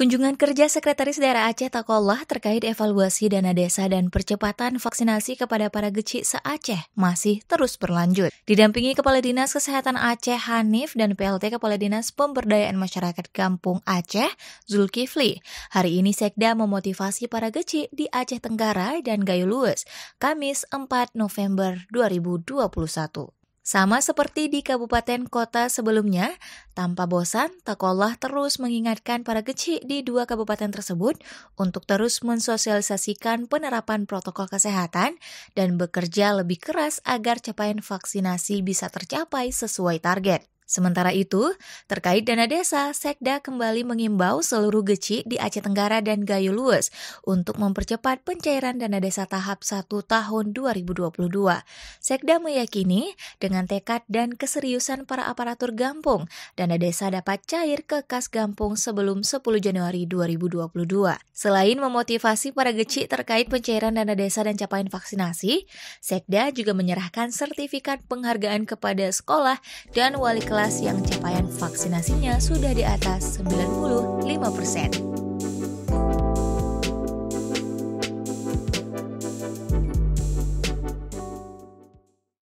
Kunjungan kerja Sekretaris Daerah Aceh Takolah terkait evaluasi dana desa dan percepatan vaksinasi kepada para geci se-Aceh masih terus berlanjut. Didampingi Kepala Dinas Kesehatan Aceh Hanif dan PLT Kepala Dinas Pemberdayaan Masyarakat Kampung Aceh Zulkifli, hari ini Sekda memotivasi para geci di Aceh Tenggara dan Gayo Luwes, Kamis 4 November 2021. Sama seperti di kabupaten kota sebelumnya, tanpa bosan, Takolah terus mengingatkan para kecil di dua kabupaten tersebut untuk terus mensosialisasikan penerapan protokol kesehatan dan bekerja lebih keras agar capaian vaksinasi bisa tercapai sesuai target. Sementara itu, terkait dana desa, Sekda kembali mengimbau seluruh geci di Aceh Tenggara dan Gayo Luwes untuk mempercepat pencairan dana desa tahap 1 tahun 2022. Sekda meyakini dengan tekad dan keseriusan para aparatur gampung, dana desa dapat cair ke kas gampung sebelum 10 Januari 2022. Selain memotivasi para geci terkait pencairan dana desa dan capaian vaksinasi, Sekda juga menyerahkan sertifikat penghargaan kepada sekolah dan wali kelas yang capaian vaksinasinya sudah di atas 95 persen.